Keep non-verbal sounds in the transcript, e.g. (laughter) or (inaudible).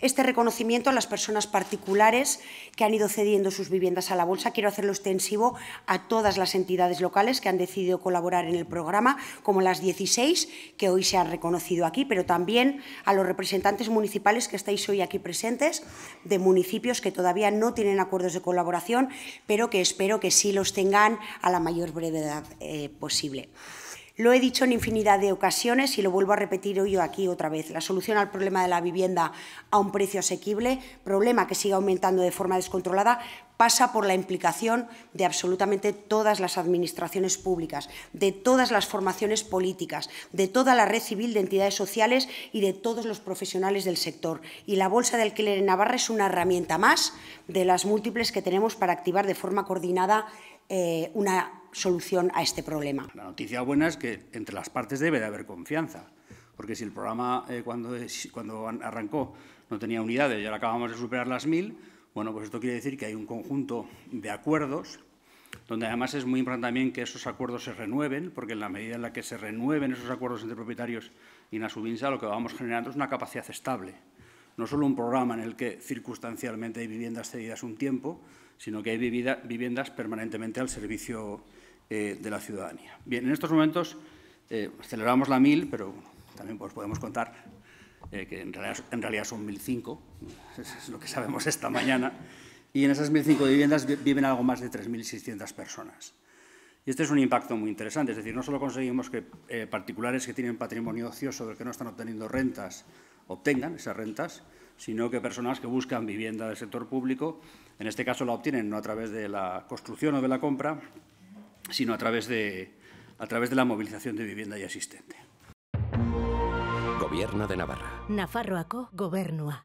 este reconocimiento a las personas particulares que han ido cediendo sus viviendas a la bolsa. Quiero hacerlo extensivo a todas las entidades locales que han decidido colaborar en el programa, como las 16 que hoy se han reconocido aquí, pero también a los representantes municipales que estáis hoy aquí presentes, de municipios que todavía no tienen acuerdos de colaboración, pero que espero que sí los tengan a la mayor brevedad eh, posible. Lo he dicho en infinidad de ocasiones y lo vuelvo a repetir hoy aquí otra vez. La solución al problema de la vivienda a un precio asequible, problema que sigue aumentando de forma descontrolada, pasa por la implicación de absolutamente todas las administraciones públicas, de todas las formaciones políticas, de toda la red civil de entidades sociales y de todos los profesionales del sector. Y la bolsa de alquiler en Navarra es una herramienta más de las múltiples que tenemos para activar de forma coordinada eh, una solución a este problema. La noticia buena es que entre las partes debe de haber confianza, porque si el programa eh, cuando, eh, cuando arrancó no tenía unidades y ahora acabamos de superar las mil, bueno, pues esto quiere decir que hay un conjunto de acuerdos donde además es muy importante también que esos acuerdos se renueven, porque en la medida en la que se renueven esos acuerdos entre propietarios y Nasubinsa, lo que vamos generando es una capacidad estable no solo un programa en el que circunstancialmente hay viviendas cedidas un tiempo, sino que hay viviendas permanentemente al servicio eh, de la ciudadanía. Bien, en estos momentos eh, celebramos la 1000, pero también pues, podemos contar eh, que en realidad, en realidad son 1005, (laughs) es lo que sabemos esta mañana, y en esas 1005 viviendas viven algo más de 3.600 personas. Y este es un impacto muy interesante, es decir, no solo conseguimos que particulares que tienen patrimonio ocioso del que no están obteniendo rentas obtengan esas rentas, sino que personas que buscan vivienda del sector público, en este caso la obtienen no a través de la construcción o de la compra, sino a través de, a través de la movilización de vivienda ya existente. Gobierno de Navarra. Nafarroaco, Gobernua.